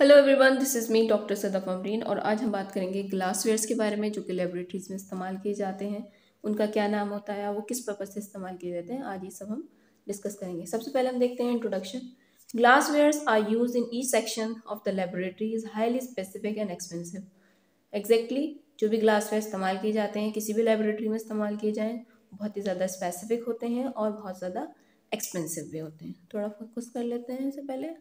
Hello everyone this is me doctor Sadaf Amreen और आज हम बात करेंगे ग्लासवेयर्स के बारे में जो कि लेबोरेटरीज़ में इस्तेमाल किए जाते हैं उनका क्या नाम होता है वो किस पर्पज़ से इस्तेमाल किए जाते हैं आज ये सब हम डिस्कस करेंगे सबसे पहले हम देखते हैं introduction glasswares are use in the section of the laboratory is highly specific and expensive exactly जो भी ग्लासवेयर इस्तेमाल किए जाते हैं किसी भी लेबोरेटरी में इस्तेमाल किए जाएँ बहुत ही ज़्यादा स्पेसिफिक होते हैं और बहुत ज़्यादा एक्सपेंसिव भी होते हैं थोड़ा फोकस कर लेते हैं इससे पहले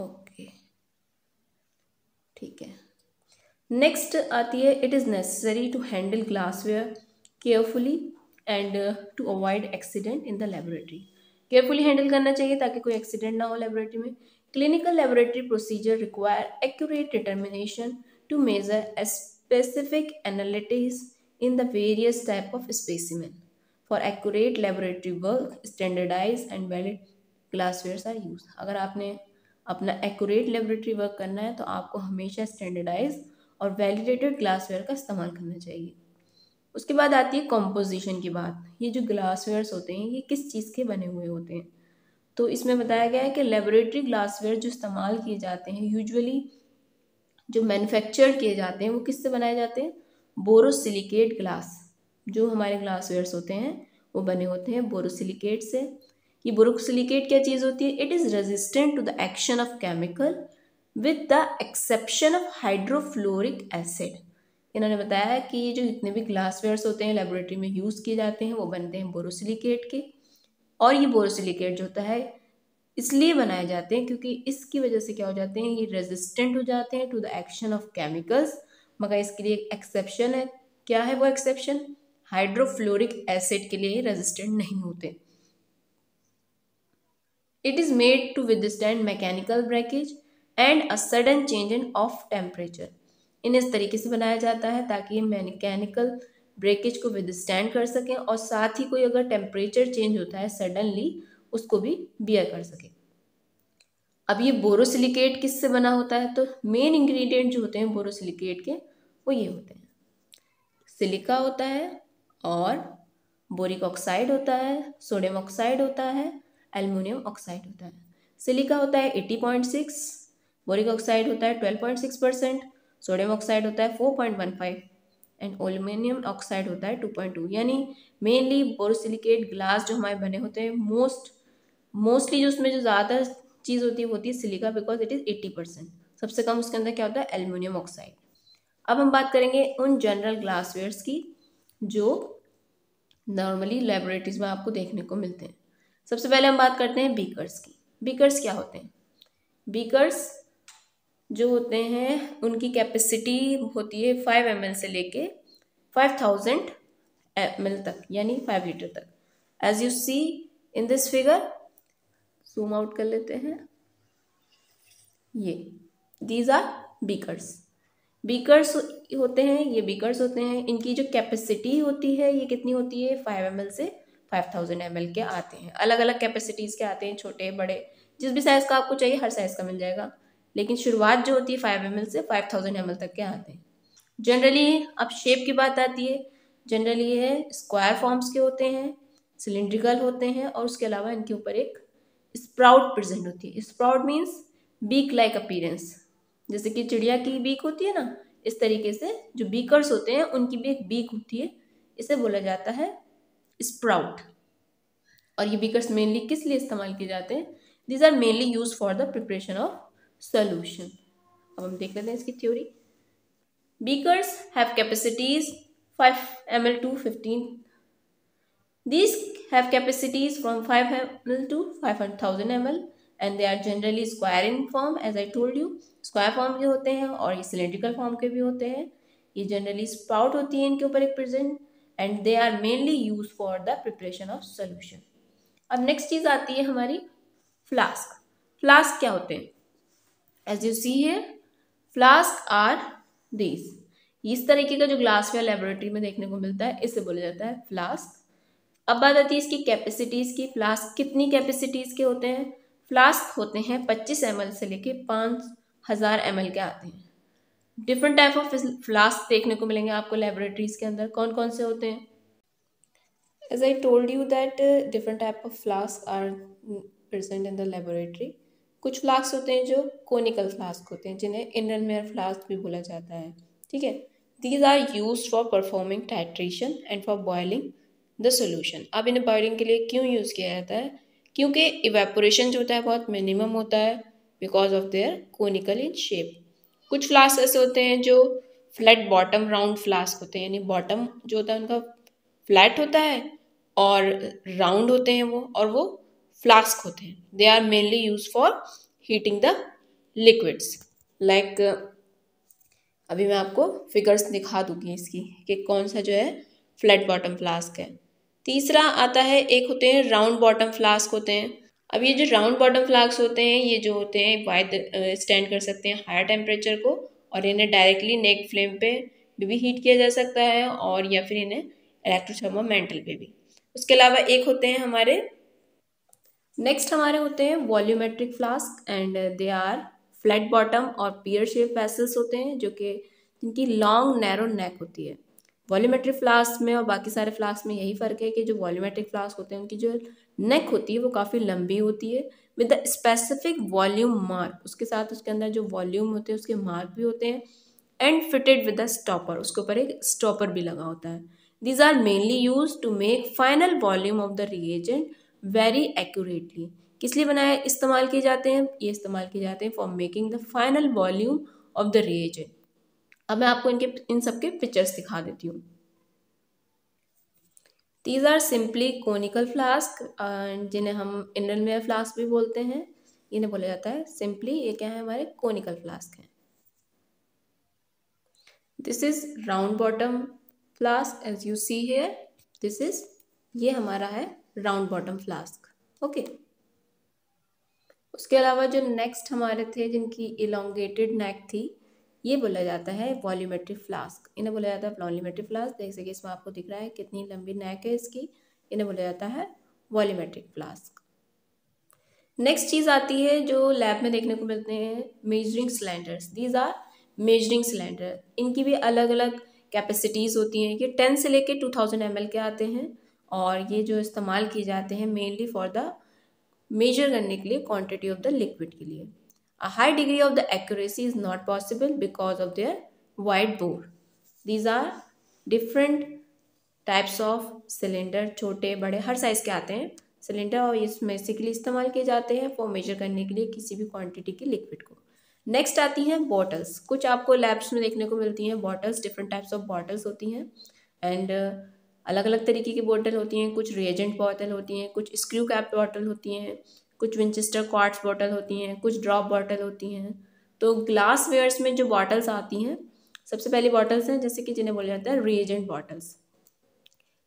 ओके ठीक है नेक्स्ट आती है it is necessary to handle glassware carefully and to avoid accident in the laboratory carefully handle करना चाहिए ताकि कोई एक्सीडेंट ना हो लेबोरेटरी में clinical laboratory procedure require accurate determination to measure specific analytes in the various type of specimen for accurate laboratory work standardize and valid glassware are use अगर आपने अपना एक्यूरेट लेबोरेटरी वर्क करना है तो आपको हमेशा स्टैंडर्डाइज और वैलिडेटेड ग्लासवेयर का इस्तेमाल करना चाहिए उसके बाद आती है कॉम्पोजिशन की बात ये जो ग्लासवेयर्स होते हैं ये किस चीज़ के बने हुए होते हैं तो इसमें बताया गया है कि लेबोरेटरी ग्लासवेयर जो इस्तेमाल किए जाते हैं यूजुअली जो मैन्युफैक्चर किए जाते हैं वो किससे बनाए जाते हैं बोरोसिलिकेट ग्लास जो हमारे ग्लासवेयर्स होते हैं वो बने होते हैं बोरोसिलिकेट से ये बोरोसिलिकेट क्या चीज़ होती है it is resistant to the action of chemical with the exception of hydrofluoric acid इन्होंने बताया कि ये जो जितने भी ग्लासवेयर्स होते हैं लेबोरेटरी में यूज़ किए जाते हैं वो बनते हैं बोरोसिलिकेट के और ये बोरोसिलिकेट जो होता है इसलिए बनाए जाते हैं क्योंकि इसकी वजह से क्या हो जाते हैं ये रेजिस्टेंट हो जाते हैं to the action of chemicals मगर इसके लिए एक एक्सेप्शन है क्या है वो एक्सेप्शन हाइड्रोफ्लोरिक एसिड के लिए रेजिस्टेंट नहीं होते It is made to withstand mechanical breakage and a sudden change in of temperature इन्हें इस तरीके से बनाया जाता है ताकि ये मैकेनिकल ब्रेकेज को विद स्टैंड कर सकें और साथ ही कोई अगर टेम्परेचर चेंज होता है सडनली उसको भी बियर कर सकें अब ये बोरोसिलिकेट किससे बना होता है तो मेन इंग्रेडिएंट जो होते हैं बोरोसिलिकेट के वो ये होते हैं सिलिका होता है और बोरिक ऑक्साइड होता है सोडियम ऑक्साइड होता है एल्यूमिनियम ऑक्साइड होता है सिलिका होता है eighty point six boric oxide होता है twelve point six percent sodium oxide होता है four point one five and aluminium oxide होता है टू पॉइंट टू यानी मेनली बोरोसिलिकेट ग्लास जो हमारे बने होते हैं मोस्ट मोस्टली जो उसमें जो ज़्यादातर चीज़ होती है वो होती है silica because it is eighty percent सबसे कम उसके अंदर क्या होता है एल्यूमिनियम ऑक्साइड अब हम बात करेंगे उन जनरल ग्लासवेयर्स की जो नॉर्मली लेबोरेटरीज में आपको देखने को मिलते हैं सबसे पहले हम बात करते हैं बीकर्स की बीकर्स क्या होते हैं बीकर्स जो होते हैं उनकी कैपेसिटी होती है फाइव एम से लेके फाइव थाउजेंड एम तक यानी फाइव लीटर तक as you see in this figure zoom out कर लेते हैं ये दीज आर बीकर्स बीकर्स होते हैं ये बीकर्स होते हैं इनकी जो कैपेसिटी होती है ये कितनी होती है फाइव एम से फाइव थाउजेंड एम एल के आते हैं अलग अलग कैपेसिटीज़ के आते हैं छोटे बड़े जिस भी साइज़ का आपको चाहिए हर साइज़ का मिल जाएगा लेकिन शुरुआत जो होती है फाइव एम से फाइव थाउजेंड एम तक के आते हैं जनरली अब शेप की बात आती है जनरली ये स्क्वायर फॉर्म्स के होते हैं सिलेंड्रिकल होते हैं और उसके अलावा इनके ऊपर एक स्प्राउट प्रेजेंट होती है sprout means beak like appearance जैसे कि चिड़िया की बीक होती है ना इस तरीके से जो बीकर्स होते हैं उनकी भी एक बीक होती है इसे बोला जाता है स्प्राउट और ये बीकर्स मेनली किस लिए इस्तेमाल किए जाते हैं these are mainly use for the preparation of solution अब हम देख लेते हैं इसकी theory beakers have capacities five m l to fifteen These have capacities from 5 ml thousand m l and they are generally square in form as I told you square form के होते हैं और ये सिलेंड्रिकल फॉर्म के भी होते हैं ये जनरली स्पाउट होती है इनके ऊपर एक present and they are mainly use for the preparation of solution अब नेक्स्ट चीज आती है हमारी फ्लास्क फ्लास्क क्या होते हैं एज यू सी है फ्लास्क आर दीज इस तरीके का जो ग्लासवेयर लेबोरेटरी में देखने को मिलता है इसे बोला जाता है फ्लास्क अब बात आती है इसकी कैपेसिटीज़ की फ्लास्क कितनी कैपेसिटीज़ के होते हैं फ्लास्क होते हैं 25 एम से लेके पाँच हज़ार एम के आते हैं डिफरेंट टाइप ऑफ फ्लास्क देखने को मिलेंगे आपको लेबोरेटरीज के अंदर कौन कौन से होते हैं as I told you that different type of flask are present in the laboratory कुछ फ्लास्क होते हैं जो कोनिकल फ्लास्क होते हैं जिन्हें इंडियन मेयर फ्लास्क भी बोला जाता है ठीक है these are use for performing titration and for boiling the solution अब इन्हें बॉयलिंग के लिए क्यों यूज़ किया जाता है क्योंकि इवेपोरेशन जो होता है बहुत मिनिमम होता है because of their conical in shape कुछ फ्लास्क ऐसे होते हैं जो फ्लैट बॉटम राउंड फ्लास्क होते हैं यानी बॉटम जो होता है उनका फ्लैट होता है और राउंड होते हैं वो और वो फ्लास्क होते हैं they are mainly use for heating the liquids like अभी मैं आपको फिगर्स दिखा दूंगी इसकी कि कौन सा जो है फ्लैट बॉटम फ्लास्क है तीसरा आता है एक होते हैं राउंड बॉटम फ्लास्क होते हैं अब ये जो राउंड बॉटम फ्लास्क होते हैं ये जो होते हैं वाइट स्टैंड कर सकते हैं हायर टेम्परेचर को और इन्हें डायरेक्टली नेक फ्लेम पे भी हीट किया जा सकता है और या फिर इन्हें मेंटल पे भी उसके अलावा एक होते हैं हमारे नेक्स्ट हमारे होते हैं volumetric flask and they are flat bottom और पियर शेप वेसल्स होते हैं जो कि जिनकी लॉन्ग नैरो नेक होती है वॉल्यूमेट्रिक फ्लास्क में और बाकी सारे फ्लास्क में यही फ़र्क है कि जो वॉल्यूमेट्रिक फ्लास्क होते हैं उनकी जो नेक होती है वो काफ़ी लंबी होती है with the specific volume mark उसके साथ उसके अंदर जो वॉल्यूम होते हैं उसके मार्क भी होते हैं and fitted with a stopper उसके ऊपर एक स्टॉपर भी लगा होता है these are mainly use to make final volume of the reagent very accurately किस लिए बनाए इस्तेमाल किए जाते हैं ये इस्तेमाल किए जाते हैं for making the final volume of the reagent अब मैं आपको इनके इन सबके पिक्चर्स दिखा देती हूँ these are simply conical flask जिन्हें हम वेयर फ्लास्क भी बोलते हैं इन्हें बोला जाता है सिंपली ये क्या है हमारे कोनिकल फ्लास्क हैं this is round bottom flask as you see here this is ये हमारा है राउंड बॉटम फ्लास्क ओके उसके अलावा जो नेक्स्ट हमारे थे जिनकी इलोंगेटेड नेक थी ये बोला जाता है वॉल्यूमेट्रिक फ्लास्क इन्हें बोला जाता है वॉल्यूमेट्रिक फ्लास्क देख सके इसमें आपको दिख रहा है कितनी लंबी नेक है इसकी इन्हें बोला जाता है वॉल्यूमेट्रिक फ्लास्क नेक्स्ट चीज़ आती है जो लैब में देखने को मिलते हैं measuring cylinders these are measuring cylinder इनकी भी अलग अलग कैपेसिटीज़ होती हैं ये टेन से लेके टू थाउजेंड एम के आते हैं और ये जो इस्तेमाल किए जाते हैं मेनली फॉर द मेजर करने के लिए क्वांटिटी ऑफ द लिक्विड के लिए A high degree of the accuracy is not possible because of their wide bore. These are different types of cylinder chote bade har size ke aate hain cylinder aur इस basically istemal kiye जाते hain for measure karne ke liye kisi bhi quantity ki liquid ko next आती हैं bottles कुछ आपको labs में देखने को मिलती हैं bottles different types of bottles होती हैं एंड अलग अलग तरीके की बॉटल होती हैं कुछ रिएजेंट बॉटल होती हैं कुछ स्क्रू कैप बॉटल होती हैं कुछ विंचेस्टर क्वार्ट्स बॉटल होती हैं कुछ ड्रॉप बॉटल होती हैं तो ग्लास वेयर्स में जो बॉटल्स आती हैं सबसे पहली बॉटल्स हैं जैसे कि जिन्हें बोला जाता है reagent bottles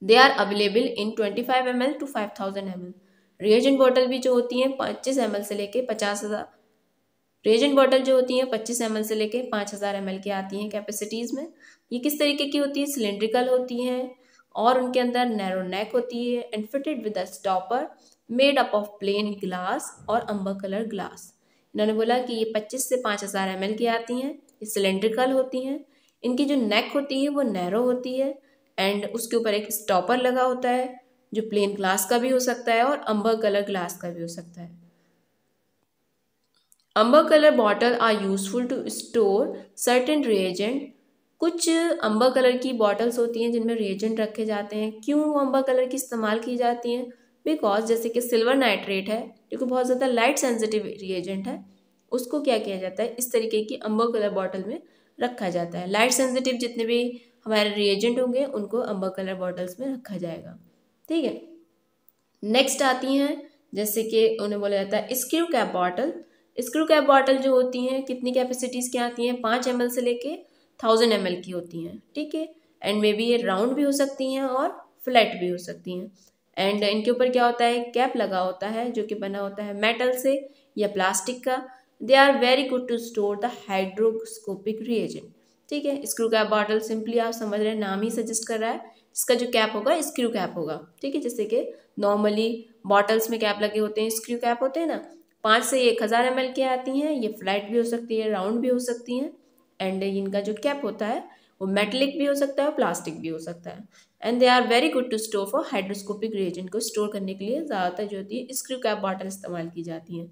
they are available in twenty five m l to five thousand m l reagent bottle भी जो होती हैं पच्चीस एम एल से लेके पचास हज़ार रिएजेंट बॉटल जो होती हैं पच्चीस एम से लेके पाँच हज़ार एम की आती हैं कैपेसिटीज़ में ये किस तरीके की होती है सिलेंड्रिकल होती हैं और उनके अंदर नैरो नेक होती है and fitted with a stopper made up of plain glass और अम्बर कलर ग्लास इन्होंने बोला कि ये पच्चीस से पाँच हज़ार एम की आती हैं ये सिलेंड्रिकल होती हैं इनकी जो नेक होती है वो नैरो होती है एंड उसके ऊपर एक स्टॉपर लगा होता है जो प्लेन ग्लास का भी हो सकता है और अम्बर कलर ग्लास का भी हो सकता है amber colour bottle are useful to store certain reagent कुछ अम्बर कलर की बॉटल्स होती हैं जिनमें रिएजेंट रखे जाते हैं क्यों वो अंबर कलर की इस्तेमाल की जाती हैं बिकॉज जैसे कि सिल्वर नाइट्रेट है क्योंकि बहुत ज़्यादा लाइट सेंसिटिव रिएजेंट है उसको क्या किया जाता है इस तरीके की अम्बर कलर बॉटल में रखा जाता है लाइट सेंसिटिव जितने भी हमारे रिएजेंट होंगे उनको अम्बर कलर बॉटल्स में रखा जाएगा ठीक है नेक्स्ट आती हैं जैसे कि उन्हें बोला जाता है screw cap bottle screw cap bottle जो होती हैं कितनी कैपेसिटीज़ की आती हैं पाँच एम से लेके थाउजेंड एम की होती हैं ठीक है एंड मे बी ये राउंड भी हो सकती हैं और फ्लैट भी हो सकती हैं एंड इनके ऊपर क्या होता है कैप लगा होता है जो कि बना होता है मेटल से या प्लास्टिक का they are very good to store the hydroscopic reagent ठीक है स्क्रू कैप बॉटल सिंपली आप समझ रहे हैं नाम ही सजेस्ट कर रहा है इसका जो कैप होगा स्क्रू कैप होगा ठीक है जैसे कि नॉर्मली बॉटल्स में कैप लगे होते हैं स्क्रू कैप होते हैं ना पाँच से एक हज़ार एम एल की आती हैं ये फ्लैट भी हो सकती है राउंड भी हो सकती हैं एंड इनका जो कैप होता है वो मेटलिक भी हो सकता है और प्लास्टिक भी हो सकता है and they are very good to store for hydroscopic reagent को स्टोर करने के लिए ज़्यादातर जो होती है स्क्रू कैप बॉटल इस्तेमाल की जाती है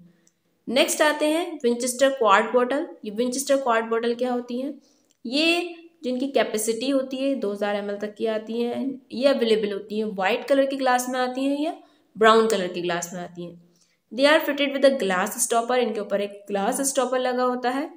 नेक्स्ट आते हैं विंचेस्टर क्वार्ट बॉटल ये विंचेस्टर क्वार्ट बॉटल क्या होती है ये जिनकी कैपेसिटी होती है दो हज़ार एम तक की आती है ये अवेलेबल होती हैं वाइट कलर के ग्लास में आती हैं या ब्राउन कलर के ग्लास में आती हैं they are fitted with a glass stopper इनके ऊपर एक ग्लास स्टॉपर लगा होता है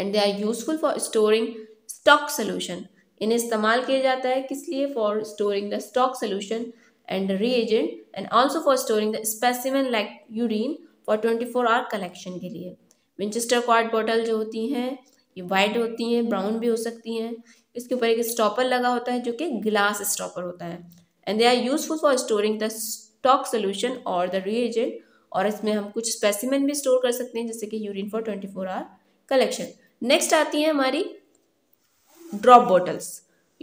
and they are useful for storing stock solution इन्हें इस्तेमाल किया जाता है किस लिए for storing the stock solution and reagent and also for storing the specimen like urine for twenty four hour collection के लिए विंचेस्टर क्वार्ट बॉटल जो होती हैं ये वाइट होती हैं ब्राउन भी हो सकती हैं इसके ऊपर एक स्टॉपर लगा होता है जो कि ग्लास स्टॉपर होता है and they are useful for storing the stock solution और द रीएजेंट और इसमें हम कुछ स्पेसिमन भी स्टोर कर सकते हैं जैसे कि urine for twenty four hour collection next आती है हमारी ड्रॉप बॉटल्स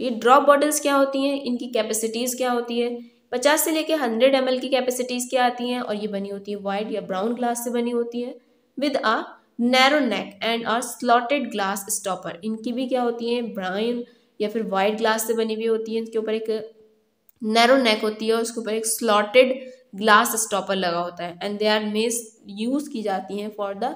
ये ड्रॉप बॉटल्स क्या होती हैं इनकी कैपेसिटीज़ क्या होती है पचास से लेकर हंड्रेड एम की कैपेसिटीज़ क्या आती हैं और ये बनी होती है वाइट या ब्राउन ग्लास से बनी होती है with a narrow neck and are slotted glass stopper इनकी भी क्या होती है ब्राउन या फिर वाइट ग्लास से बनी हुई होती है इनके ऊपर एक नैरो नेक होती है और उसके ऊपर एक स्लॉटेड ग्लास स्टॉपर लगा होता है and they are made use की जाती हैं for the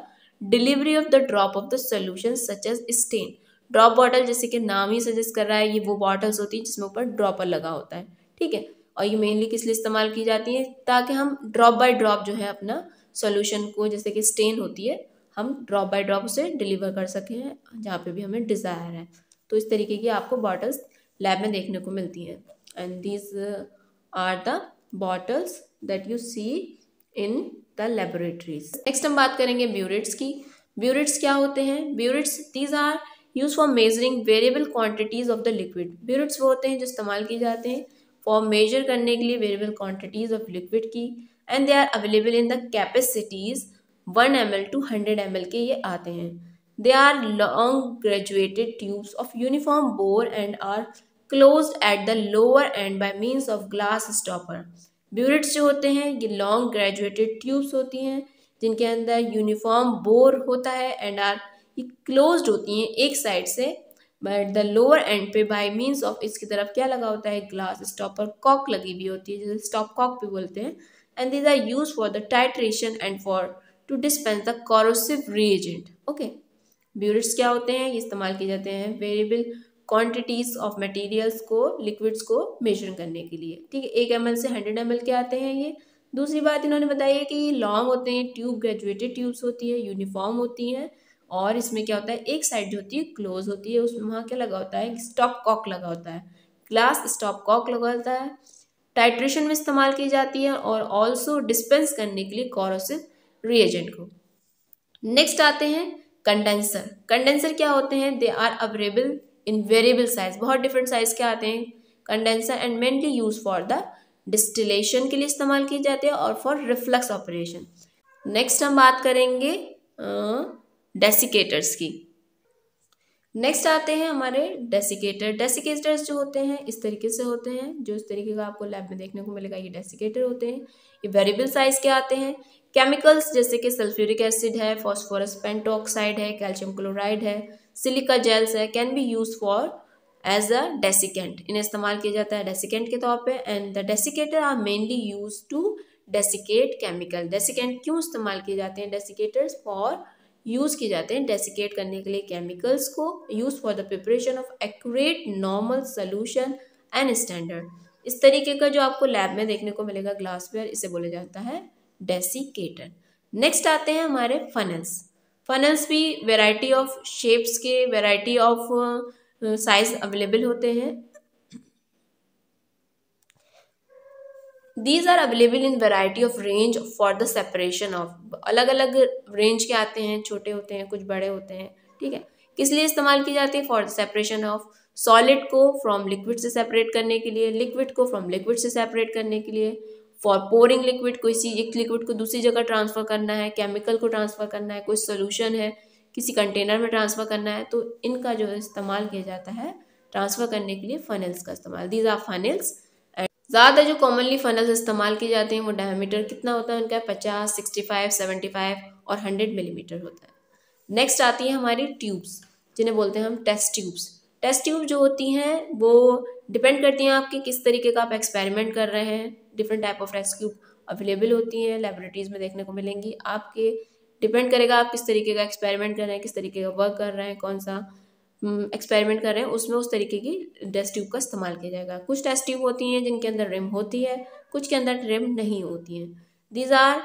delivery of the drop of the solution such as stain drop bottle जैसे कि नाम ही सजेस्ट कर रहा है ये वो बॉटल्स होती हैं जिसमें ऊपर ड्रॉपर लगा होता है ठीक है और ये मेनली किस लिए इस्तेमाल की जाती है ताकि हम ड्रॉप बाय ड्रॉप जो है अपना सोल्यूशन को जैसे कि स्टेन होती है हम ड्रॉप बाय ड्रॉप उसे डिलीवर कर सकें जहाँ पे भी हमें डिज़ायर है तो इस तरीके की आपको बॉटल्स लैब में देखने को मिलती हैं and these are the bottles that you see in the laboratories next हम बात करेंगे ब्यूरिट्स की ब्यूरिट्स क्या होते हैं burettes these are use for measuring variable quantities of the liquid burettes वो होते हैं जो इस्तेमाल किए जाते हैं फॉर मेजर करने के लिए वेरिएबल क्वांटिटीज़ ऑफ लिक्विड की and they are available in the capacities one M l to hundred m l के ये आते हैं they are long graduated tubes of uniform bore and are close at the lower end by means of glass stopper burettes जो होते हैं ये long graduated tubes होती हैं जिनके अंदर यूनिफॉर्म बोर होता है एंड आर ये क्लोज्ड होती हैं एक साइड से बट द लोअर एंड पे बाय मीन्स ऑफ इसकी तरफ क्या लगा होता है ग्लास स्टॉपर कॉक लगी हुई होती है जैसे स्टॉप कॉक भी बोलते हैं and these are use for the titration and for to dispense the corrosive reagent okay burettes क्या होते हैं ये इस्तेमाल किए जाते हैं वेरिएबल क्वांटिटीज ऑफ मटेरियल्स को लिक्विड्स को मेजर करने के लिए ठीक है एक एम से हंड्रेड एम के आते हैं ये दूसरी बात इन्होंने बताई है कि ये लॉन्ग होते हैं ट्यूब ग्रेजुएटेड ट्यूब्स होती है यूनिफॉर्म होती हैं और इसमें क्या होता है एक साइड जो होती है क्लोज होती है उसमें वहाँ क्या लगा होता है स्टॉप कॉक लगा होता है ग्लास स्टॉप कॉक लगा होता है टाइट्रेशन में इस्तेमाल की जाती है और ऑल्सो डिस्पेंस करने के लिए कॉरोसिव रिएजेंट को नेक्स्ट आते हैं कंडेंसर कंडेंसर क्या होते हैं they are available in variable size बहुत डिफरेंट साइज के आते हैं condenser and mainly use for the distillation के लिए इस्तेमाल किए जाते हैं और फॉर रिफ्लक्स ऑपरेशन नेक्स्ट हम बात करेंगे आ, डेसिकेटर्स की नेक्स्ट आते हैं हमारे डेसिकेटर डेसिकेटर्स जो होते हैं इस तरीके से होते हैं जो इस तरीके का आपको लैब में देखने को मिलेगा ये डेसिकेटर होते हैं ये वेरिएबल साइज के आते हैं केमिकल्स जैसे कि सल्फ्यूरिक एसिड है फॉस्फोरस पेंटोक्साइड है कैल्शियम क्लोराइड है सिलिका जेल्स है can be use for as a desiccant इन्हें इस्तेमाल किया जाता है डेसिकेंट के तौर पर and the desiccator are mainly use to desiccate chemical desiccant क्यों इस्तेमाल किए जाते हैं डेसिकेटर्स फॉर यूज़ किए जाते हैं डेसिकेट करने के लिए केमिकल्स को use for the preparation of accurate normal solution and standard इस तरीके का जो आपको लैब में देखने को मिलेगा ग्लासवेयर इसे बोला जाता है डेसिकेटर नेक्स्ट आते हैं हमारे फनल्स फनल्स भी वेराइटी ऑफ शेप्स के वेराइटी ऑफ साइज अवेलेबल होते हैं these are available in variety of range for the separation of अलग अलग रेंज के आते हैं छोटे होते हैं कुछ बड़े होते हैं ठीक है किस लिए इस्तेमाल की जाती है for the separation of solid को फ्रॉम लिक्विड से सेपरेट करने के लिए लिक्विड को फ्रॉम लिक्विड से सेपरेट करने के लिए फॉर पोरिंग लिक्विड कोई सी एक लिक्विड को दूसरी जगह ट्रांसफ़र करना है केमिकल को ट्रांसफ़र करना है कोई सोल्यूशन है किसी कंटेनर में ट्रांसफ़र करना है तो इनका जो है इस्तेमाल किया जाता है ट्रांसफ़र करने के लिए फनल्स का इस्तेमाल दीज आर फनल्स ज़्यादा जो कॉमनली फनल्स इस्तेमाल किए जाते हैं वो डायमीटर कितना होता है उनका पचास सिक्सटी फाइव सेवेंटी फाइव और हंड्रेड मिलीमीटर होता है नेक्स्ट आती है हमारी ट्यूब्स जिन्हें बोलते हैं हम टेस्ट ट्यूब्स टेस्ट ट्यूब जो होती हैं वो डिपेंड करती हैं आपके किस तरीके का आप एक्सपेरिमेंट कर रहे हैं different type of test tube available होती हैं लेबोरेटरीज में देखने को मिलेंगी आपके डिपेंड करेगा आप किस तरीके का एक्सपेरिमेंट कर रहे हैं किस तरीके का वर्क कर रहे हैं कौन सा एक्सपेरिमेंट कर रहे हैं उसमें उस तरीके की टेस्ट ट्यूब का इस्तेमाल किया जाएगा कुछ टेस्ट ट्यूब होती हैं जिनके अंदर रिम होती है कुछ के अंदर रिम नहीं होती हैं दीज आर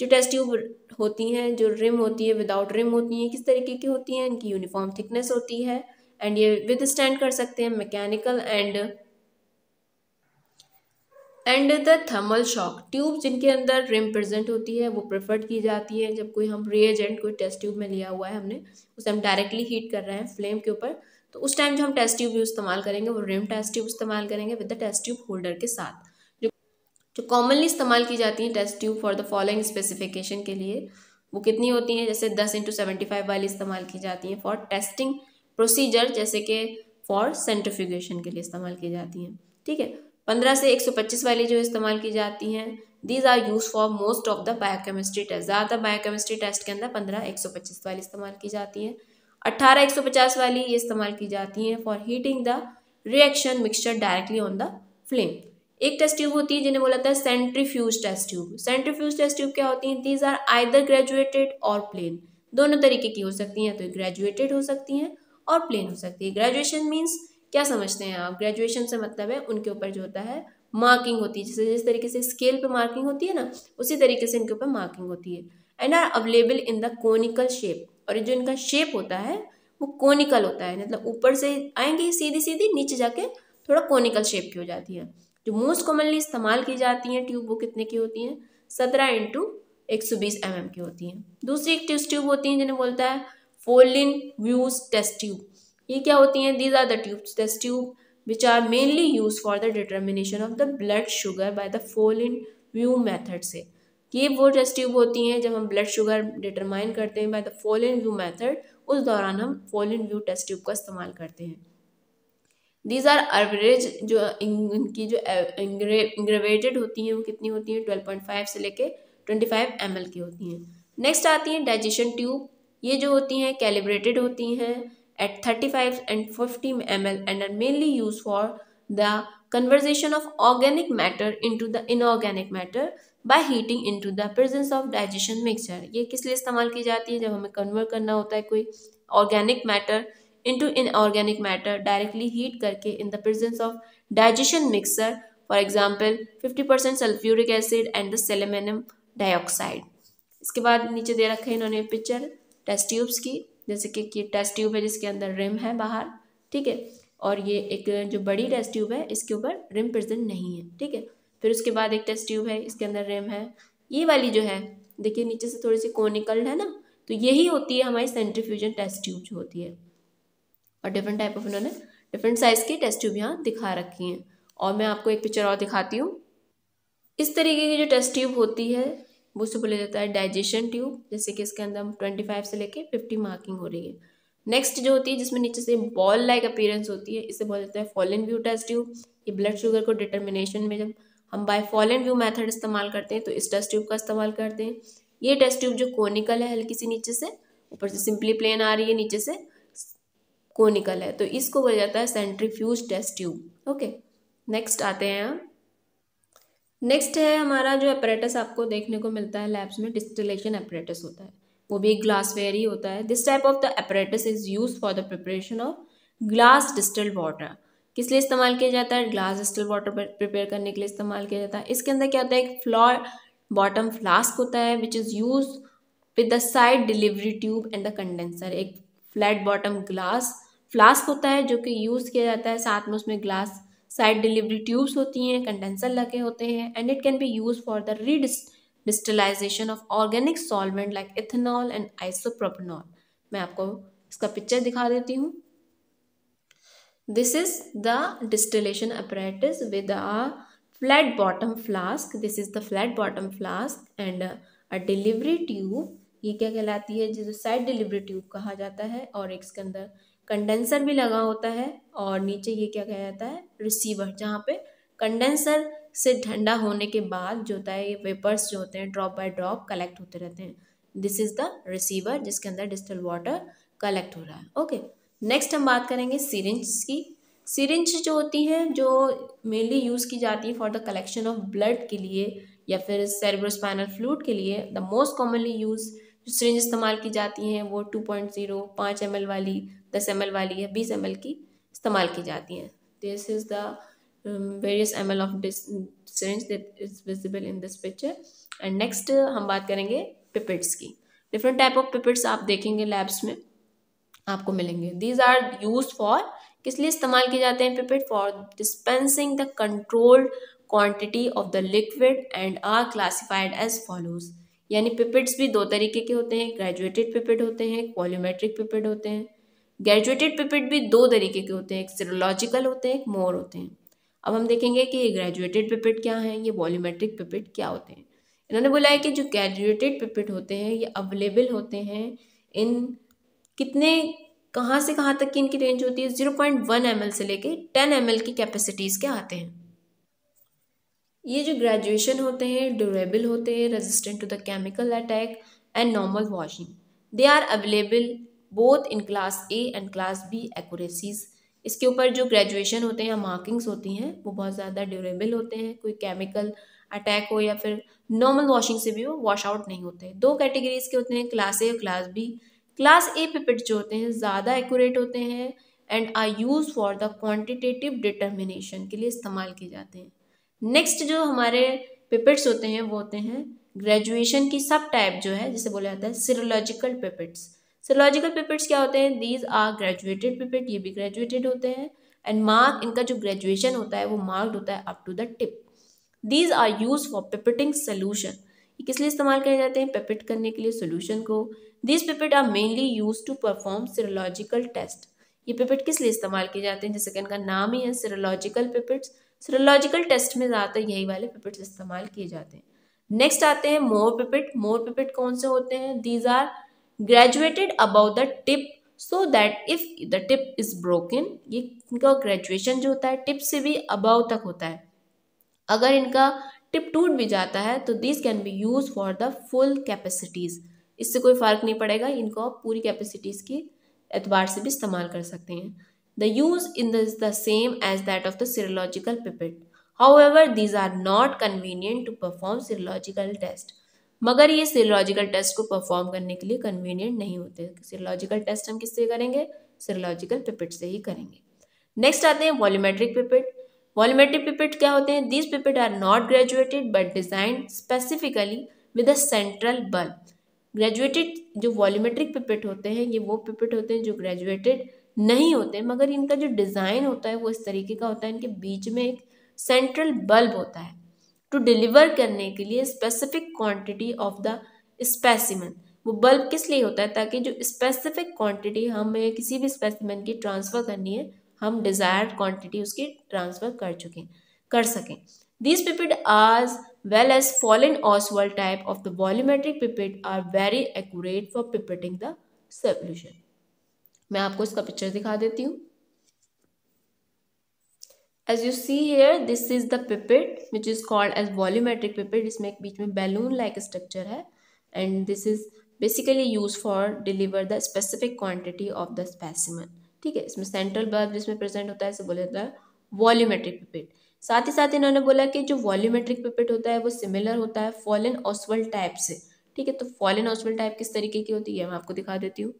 जो टेस्ट ट्यूब होती हैं जो रिम होती है विदाउट रिम होती हैं किस तरीके की होती हैं इनकी यूनिफॉर्म थिकनेस होती है एंड ये विद स्टैंड कर सकते हैं mechanical and and the thermal shock tube जिनके अंदर रिम प्रेजेंट होती है वो प्रेफर्ड की जाती है जब कोई हम रिएजेंट कोई टेस्ट ट्यूब में लिया हुआ है हमने उसे हम डायरेक्टली हीट कर रहे हैं फ्लेम के ऊपर तो उस टाइम जो हम टेस्ट ट्यूब इस्तेमाल करेंगे वो रिम टेस्ट ट्यूब इस्तेमाल करेंगे with the test tube holder के साथ जो जो कॉमनली इस्तेमाल की जाती है test tube for the following specification के लिए वो कितनी होती हैं जैसे दस इंटू सेवेंटी फाइव वाली इस्तेमाल की जाती हैं फॉर टेस्टिंग प्रोसीजर जैसे कि फॉर सेंट्रीफ्यूगेशन के लिए इस्तेमाल की जाती हैं ठीक है पंद्रह से एक सौ पच्चीस वाली जो इस्तेमाल की जाती हैं these are use for most of the biochemistry test ज़्यादातर बायोकेमिस्ट्री टेस्ट के अंदर पंद्रह एक सौ पच्चीस वाली इस्तेमाल की जाती हैं अट्ठारह एक सौ पचास वाली ये इस्तेमाल की जाती हैं for heating the reaction mixture directly on the flame एक टेस्ट ट्यूब होती है जिन्हें बोला जाता है centrifuge test tube centrifuge test tube क्या होती हैं दीज आर आइदर ग्रेजुएटेड और प्लेन दोनों तरीके की हो सकती हैं तो ग्रेजुएटेड हो सकती हैं और प्लेन हो सकती है ग्रेजुएशन मीन्स क्या समझते हैं आप ग्रेजुएशन से मतलब है उनके ऊपर जो होता है मार्किंग होती है जैसे जिस तरीके से स्केल पे मार्किंग होती है ना उसी तरीके से इनके ऊपर मार्किंग होती है and are available in the conical shape और जो इनका शेप होता है वो कोनिकल होता है मतलब ऊपर से आएंगे सीधी सीधी नीचे जाके थोड़ा कोनिकल शेप की हो जाती है जो मोस्ट कॉमनली इस्तेमाल की जाती हैं ट्यूब वो कितने की होती हैं सत्रह इंटू एक सौ बीस एम mm की होती हैं दूसरी एक टेस्ट ट्यूब होती हैं जिन्हें बोलता है फोलिन व्यूज टेस्ट ट्यूब ये क्या होती हैं these are the tubes this tube which are mainly use for the determination of the blood sugar by the Folin view method से ये वो टेस्ट ट्यूब होती हैं जब हम ब्लड शुगर डिटरमाइन करते हैं bye the Folin view method उस दौरान हम फोल इन व्यू टेस्ट ट्यूब का इस्तेमाल करते हैं दीज आर एवरेज जो इनकी जो इंग्रेवेटेड होती हैं वो कितनी होती हैं ट्वेल्व पॉइंट फाइव से लेके ट्वेंटी फाइव एम एल की होती हैं नेक्स्ट आती हैं डाइजेशन ट्यूब ये जो होती हैं कैलिब्रेटेड होती हैं at 35 and 50 ml and are mainly used for the conversion of organic matter into the inorganic matter by heating into the presence of digestion mixture ये किस लिए इस्तेमाल की जाती है जब हमें कन्वर्ट करना होता है कोई organic matter into inorganic matter directly heat करके in the presence of digestion mixer for example 50% sulfuric acid and the selenium dioxide इसके बाद नीचे दे रखे हैं इन्होंने पिक्चर टेस्ट ट्यूब्स की जैसे कि ये टेस्ट ट्यूब है जिसके अंदर रिम है बाहर ठीक है और ये एक जो बड़ी टेस्ट ट्यूब है इसके ऊपर रिम प्रेजेंट नहीं है ठीक है फिर उसके बाद एक टेस्ट ट्यूब है इसके अंदर रिम है ये वाली जो है देखिए नीचे से थोड़ी सी कोनिकल है ना तो यही होती है हमारी सेंट्रीफ्यूजन टेस्ट ट्यूब जो होती है और डिफरेंट टाइप ऑफ उन्होंने डिफरेंट साइज़ की टेस्ट ट्यूब यहाँ दिखा रखी हैं और मैं आपको एक पिक्चर और दिखाती हूँ इस तरीके की जो टेस्ट ट्यूब होती है वो उसे बोला जाता है डाइजेशन ट्यूब जैसे कि इसके अंदर ट्वेंटी फाइव से लेके फिफ्टी मार्किंग हो रही है नेक्स्ट जो होती है जिसमें नीचे से बॉल लाइक अपीयरेंस होती है इसे बोला जाता है फॉलन व्यू टेस्ट ट्यूब ये ब्लड शुगर को डिटर्मिनेशन में जब हम बाय फॉलन व्यू मैथड इस्तेमाल करते हैं तो इस टेस्ट ट्यूब का इस्तेमाल करते हैं ये टेस्ट ट्यूब जो कोनिकल है हल्की सी नीचे से ऊपर से सिंपली प्लेन आ रही है नीचे से कोनिकल है तो इसको बोला जाता है centrifuge test tube okay next आते हैं हम नेक्स्ट है हमारा जो अपरेटस आपको देखने को मिलता है लैब्स में डिस्टिलेशन अपरेटस होता है वो भी एक ग्लासवेयर ही होता है this type of the apparatus is use for the preparation of glass distilled water किस लिए इस्तेमाल किया जाता है ग्लास डिस्टल वाटर प्रिपेयर करने के लिए इस्तेमाल किया जाता है इसके अंदर क्या होता है एक फ्लॉर बॉटम फ्लास्क होता है which is use with the side delivery tube and the condenser एक फ्लैट बॉटम ग्लास फ्लास्क होता है जो कि यूज़ किया जाता है साथ में उसमें ग्लास साइड डिलीवरी ट्यूब्स होती हैं कंडेंसर लगे होते हैं and it can be use for the redistillation of organic solvent like ethanol and isopropanol मैं आपको इसका पिक्चर दिखा देती हूँ this is the distillation apparatus with a flat bottom flask this is the flat bottom flask and a delivery tube ये क्या कहलाती है जिसे साइड डिलीवरी ट्यूब कहा जाता है और इसके अंदर कंडेंसर भी लगा होता है और नीचे ये क्या कहा जाता है रिसीवर जहाँ पे कंडेंसर से ठंडा होने के बाद जो होता है ये वेपर्स जो होते हैं ड्रॉप बाय ड्रॉप कलेक्ट होते रहते हैं दिस इज़ द रिसीवर जिसके अंदर डिस्टल वाटर कलेक्ट हो रहा है ओके नेक्स्ट हम बात करेंगे सीरेंज की सीरेंज जो होती है जो मेनली यूज़ की जाती है for the collection of blood के लिए या फिर सेरब्रोस्पाइनल फ्लूड के लिए the most commonly use syringe इस्तेमाल की जाती हैं वो टू पॉइंट ज़ीरो पाँच एम एल वाली दस एम एल वाली या बीस एम एल की इस्तेमाल की जाती हैं this is the various M L of syringe that in this picture and next हम बात करेंगे पिपिट्स की डिफरेंट टाइप ऑफ पिपिट्स आप देखेंगे लैब्स में आपको मिलेंगे दीज आर यूज फॉर किस लिए इस्तेमाल किए जाते हैं pipette for dispensing the controlled quantity of the liquid and are classified as follows यानी पिपेट्स भी दो तरीके के होते हैं ग्रेजुएटेड पिपेट होते हैं वॉल्यूमेट्रिक पिपेट होते हैं ग्रेजुएटेड पिपेट भी दो तरीके के होते हैं एक सीरोलॉजिकल होते हैं एक मोर होते हैं अब हम देखेंगे कि ये ग्रेजुएटेड पिपेट क्या हैं ये वॉल्यूमेट्रिक पिपेट क्या होते हैं इन्होंने बोला है कि जो ग्रेजुएटेड पिपेट होते हैं ये अवेलेबल होते हैं इन कितने कहाँ से कहाँ तक की इनकी रेंज होती है zero point one M L से लेके टेन एम एल की कैपेसिटीज़ के आते हैं ये जो ग्रेजुएशन होते हैं ड्यूरेबल होते हैं resistant to the chemical attack and normal washing they are available both in class A and class B accuracies इसके ऊपर जो ग्रेजुएशन होते हैं या मार्किंग्स होती हैं वो बहुत ज़्यादा ड्यूरेबल होते हैं कोई केमिकल अटैक हो या फिर नॉर्मल वॉशिंग से भी वो वॉश आउट नहीं होते दो कैटेगरीज के होते हैं क्लास ए और class B class A pipette जो होते हैं ज़्यादा एक्यूरेट होते हैं and are use for the quantitative determination के लिए इस्तेमाल किए जाते हैं नेक्स्ट जो हमारे पिपेट्स होते हैं वो होते हैं ग्रेजुएशन की सब टाइप जो है जिसे बोला जाता है सिरोलॉजिकल पिपेट्स सिरोलॉजिकल पिपेट्स क्या होते हैं दीज आर ग्रेजुएटेड पिपेट ये भी ग्रेजुएटेड होते हैं एंड मार्क इनका जो ग्रेजुएशन होता है वो मार्क्ड होता है up to the tip these are use for pipetting solution ये किस लिए इस्तेमाल किए जाते हैं पेपिट करने के लिए सोल्यूशन को these pipette are mainly use to perform serological test ये पेपिट किस लिए इस्तेमाल किए जाते हैं जैसे कि इनका नाम ही है सिरोलॉजिकल पिपेट्स सीरोलॉजिकल टेस्ट में ज़्यादातर यही वाले पिपिट इस्तेमाल किए जाते हैं नेक्स्ट आते हैं मोर पिपिट मोर पिपिट कौन से होते हैं these are graduated above the tip so that if the tip is broken ये इनका ग्रेजुएशन जो होता है टिप से भी अबाउ तक होता है अगर इनका टिप टूट भी जाता है तो this can be use for the full capacities इससे कोई फ़र्क नहीं पड़ेगा इनको आप पूरी कैपेसिटीज़ के एतबार से भी इस्तेमाल कर सकते हैं The use in this is the same as that of the serological pipette. However, these are not convenient to perform serological test. मगर ये सीरोलॉजिकल टेस्ट को परफॉर्म करने के लिए कन्वीनियंट नहीं होते सीरोलॉजिकल टेस्ट हम किससे करेंगे सीरोलॉजिकल पिपिट से ही करेंगे नेक्स्ट आते हैं वॉल्यूमेट्रिक पिपिट वॉल्यूमेट्रिक पिपिट क्या होते हैं these pipette are not graduated but design specifically with a central bulb graduated जो वॉल्यूमेट्रिक पिपिट होते हैं ये वो पिपिट होते हैं जो ग्रेजुएटेड नहीं होते मगर इनका जो डिज़ाइन होता है वो इस तरीके का होता है इनके बीच में एक सेंट्रल बल्ब होता है टू डिलीवर करने के लिए specific quantity of the specimen वो बल्ब किस लिए होता है ताकि जो स्पेसिफिक क्वांटिटी हमें किसी भी स्पेसिमन की ट्रांसफ़र करनी है हम डिज़ायर्ड क्वांटिटी उसकी ट्रांसफ़र कर चुके कर सकें this pipette as well as Folin Ostwald type of the volumetric pipette are very accurate for pipetting the solution मैं आपको इसका पिक्चर दिखा देती हूँ as you see here this is the pipette which is called as volumetric pipette इसमें एक बीच में बैलून लाइक स्ट्रक्चर है and this is basically use for deliver the specific quantity of the specimen ठीक है इसमें सेंट्रल बर्ब जिसमें present होता है इसे बोला जाता है वॉल्यूमेट्रिक पिपेट साथ ही साथ इन्होंने बोला कि जो वॉल्यूमेट्रिक पिपेट होता है वो सिमिलर होता है फॉलिन ऑसवल टाइप से ठीक है तो फॉलिन ऑसवल टाइप किस तरीके की होती है मैं आपको दिखा देती हूँ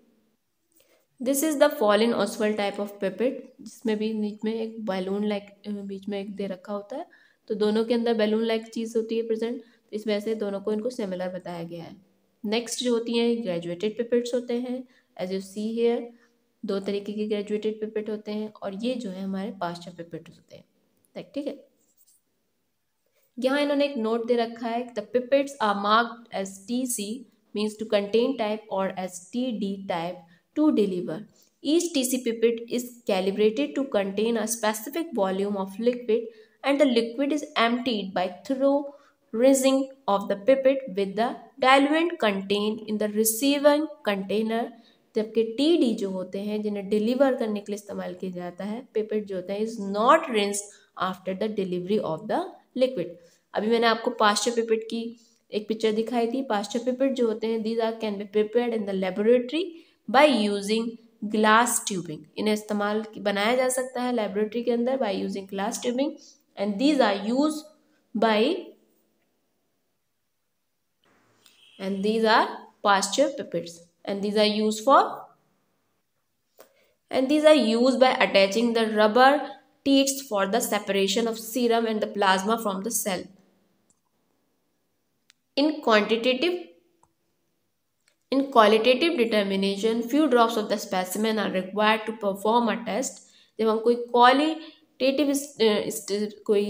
this is the Folin Ostwald type of pipette जिसमें भी बीच में एक बैलून लाइक बीच में एक दे रखा होता है तो दोनों के अंदर बैलून लाइक चीज़ होती है प्रेजेंट तो इस वजह से दोनों को इनको सिमिलर बताया गया है नेक्स्ट जो होती हैं ग्रेजुएटेड पेपेट्स होते हैं एज यू सी हेयर दो तरीके के ग्रेजुएटेड पेपेट होते हैं और ये जो है हमारे पास्चर पेपेट होते हैं ठीक है यहाँ इन्होंने एक नोट दे रखा है the pipettes are marked as T C means to contain type और as T D type to deliver. Each TC pipette is calibrated to contain a specific volume of liquid and the liquid is emptied by through rinsing of the pipette with the diluent contained in the receiving container जबकि T D जो होते हैं जिन्हें deliver करने के लिए इस्तेमाल किया जाता है पेपर जो होता है is not rinse after the delivery of the liquid अभी मैंने आपको पास्चर पेपर की एक पिक्चर दिखाई थी पास्चर पेपर जो होते हैं these are can be prepared in the laboratory by using glass tubing इन्हें इस्तेमाल बनाया जा सकता है लेबोरेटरी के अंदर by using glass tubing and these are use by and these are pasture pippets and these are used for and these are used by attaching the rubber teats for the separation of serum and the plasma from the cell in quantitative In qualitative determination, few drops of the specimen are required to perform a test. जब हम कोई qualitative uh, कोई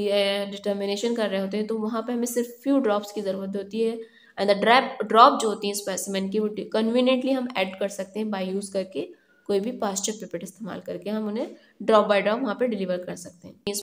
determination uh, कर रहे होते हैं तो वहाँ पे हमें सिर्फ फ्यू ड्रॉप्स की ज़रूरत होती है एंड द ड्रैप ड्रॉप जो होती है स्पेसिमेन की वो कन्वीनियंटली हम ऐड कर सकते हैं बाई यूज़ करके कोई भी पास्चर पेपर इस्तेमाल करके हम उन्हें ड्रॉप बाय ड्रॉप वहाँ पे डिलीवर कर सकते हैं